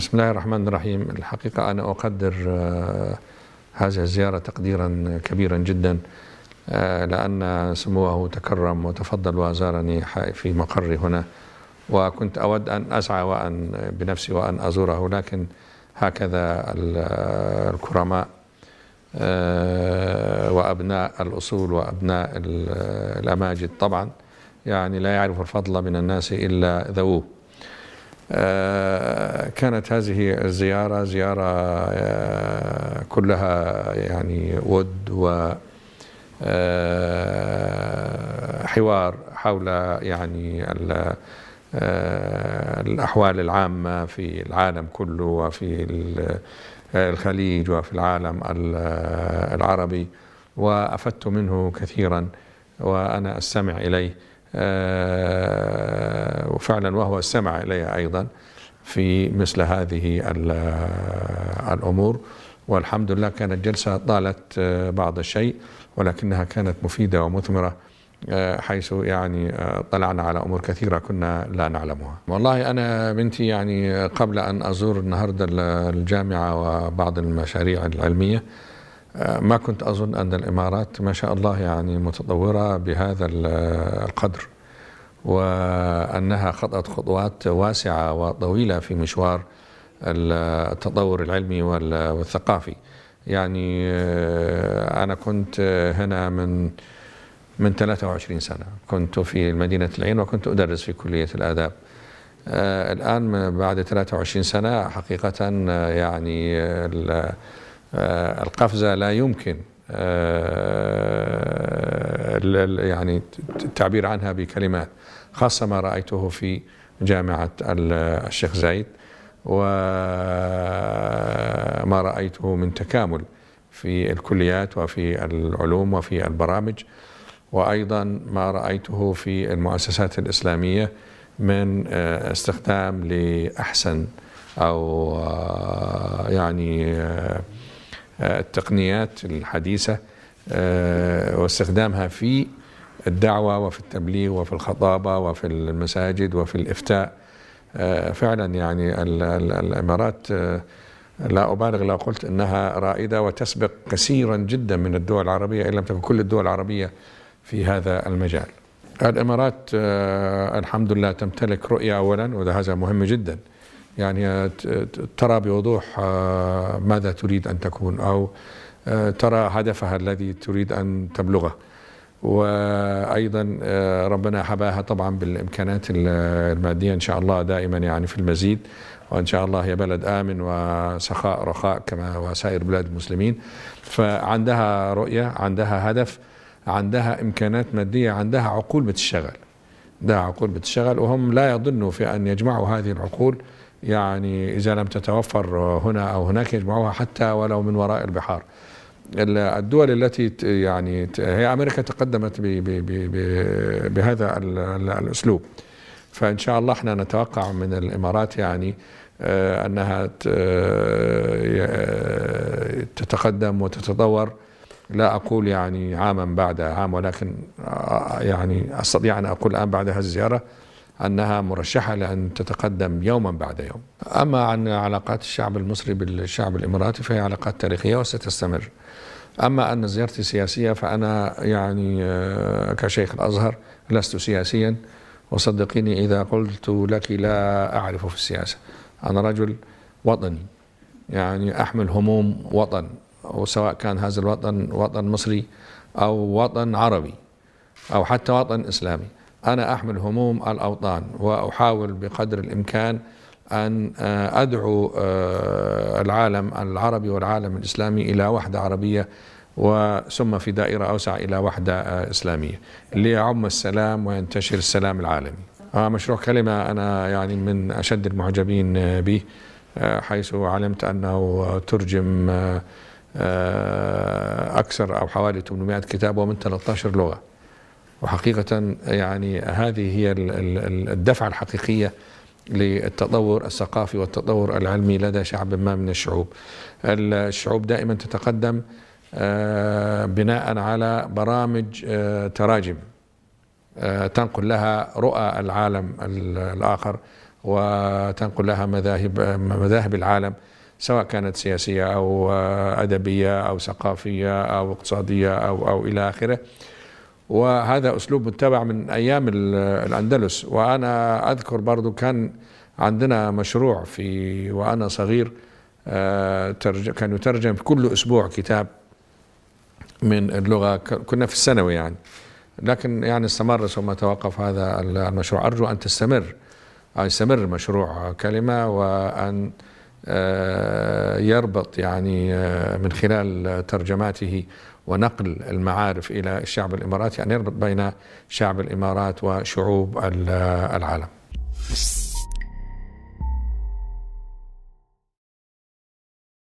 بسم الله الرحمن الرحيم الحقيقة أنا أقدر آه، هذه الزيارة تقديرا كبيرا جدا آه، لأن سموه تكرم وتفضل وزارني في مقري هنا وكنت أود أن أسعى وأن بنفسي وأن أزوره لكن هكذا الكرماء آه، وأبناء الأصول وأبناء الأماجد طبعا يعني لا يعرف الفضل من الناس إلا ذووه آه، كانت هذه الزيارة زيارة آه، كلها يعني ود و آه، حوار حول يعني الأحوال العامة في العالم كله وفي الخليج وفي العالم العربي وأفدت منه كثيرا وأنا أستمع إليه آه، وفعلا وهو استمع إليها أيضا في مثل هذه الأمور والحمد لله كانت جلسة طالت آه، بعض الشيء ولكنها كانت مفيدة ومثمرة آه، حيث يعني طلعنا على امور كثيره كنا لا نعلمها. والله انا بنتي يعني قبل ان ازور النهارده الجامعه وبعض المشاريع العلميه آه، ما كنت أظن أن الإمارات ما شاء الله يعني متطورة بهذا القدر وأنها خطأت خطوات واسعة وطويلة في مشوار التطور العلمي والثقافي يعني آه، أنا كنت هنا من من 23 سنة كنت في مدينة العين وكنت أدرس في كلية الآداب آه، الآن بعد 23 سنة حقيقة يعني آه، القفزة لا يمكن آه، يعني التعبير عنها بكلمات خاصة ما رأيته في جامعة الشيخ زايد وما رأيته من تكامل في الكليات وفي العلوم وفي البرامج وأيضا ما رأيته في المؤسسات الإسلامية من آه، استخدام لأحسن أو يعني التقنيات الحديثة آه، واستخدامها في الدعوة وفي التبليغ وفي الخطابة وفي المساجد وفي الإفتاء آه، فعلا يعني الإمارات آه، لا أبالغ لو قلت أنها رائدة وتسبق كثيرا جدا من الدول العربية إن لم تكن كل الدول العربية في هذا المجال الإمارات الحمد لله تمتلك رؤية أولا وهذا مهم جدا يعني آه، ترى بوضوح آه، ماذا تريد أن تكون أو آه، ترى هدفها الذي تريد أن تبلغه وأيضا ربنا حباها طبعا بالإمكانات المادية إن شاء الله دائما يعني في المزيد وإن شاء الله هي بلد آمن وسخاء رخاء كما وسائر بلاد المسلمين فعندها رؤية عندها هدف عندها إمكانات مادية عندها عقول بتشتغل ده عقول بتشتغل وهم لا يظنوا في أن يجمعوا هذه العقول يعني إذا لم تتوفر هنا أو هناك يجمعوها حتى ولو من وراء البحار الدول التي يعني هي أمريكا تقدمت بـ بـ بـ بهذا الأسلوب فإن شاء الله احنا نتوقع من الإمارات يعني آه، أنها آه، آه، تتقدم وتتطور لا أقول يعني عاما بعد عام ولكن آه، يعني أستطيع أن أقول الآن بعد هذه الزيارة أنها مرشحة لأن تتقدم يوما بعد يوم أما عن علاقات الشعب المصري بالشعب الإماراتي فهي علاقات تاريخية وستستمر أما أن زيارتي سياسية فأنا يعني آه، كشيخ الأزهر لست سياسيا وصدقيني إذا قلت لك لا أعرف في السياسة أنا رجل وطني يعني أحمل هموم وطن وسواء كان هذا الوطن وطن مصري أو وطن عربي أو حتى وطن إسلامي أنا أحمل هموم الأوطان وأحاول بقدر الإمكان أن آه، أدعو آه، العالم العربي والعالم الإسلامي إلى وحدة عربية وثم في دائرة أوسع إلى وحدة آه، إسلامية ليعم السلام وينتشر السلام العالمي مشروع كلمة أنا يعني من أشد المعجبين به حيث علمت أنه ترجم آه، أكثر أو حوالي 800 كتاب ومن 13 لغة وحقيقة يعني هذه هي الدفعة الحقيقية للتطور الثقافي والتطور العلمي لدى شعب ما من الشعوب الشعوب دائما تتقدم آه، بناء على برامج آه، تراجم تنقل لها رؤى العالم الآخر وتنقل لها مذاهب مذاهب العالم سواء كانت سياسية أو آه، أدبية أو ثقافية أو اقتصادية أو, أو إلى آخره وهذا أسلوب متبع من أيام الأندلس وأنا أذكر برضو كان عندنا مشروع في وأنا صغير آه، كان يترجم كل أسبوع كتاب من اللغة كنا في الثانوي يعني لكن يعني استمر ثم توقف هذا المشروع أرجو أن تستمر أن يستمر مشروع كلمة وأن آه، يربط يعني آه، من خلال ترجماته ونقل المعارف الى الشعب الاماراتي ان يعني يربط بين شعب الامارات وشعوب العالم.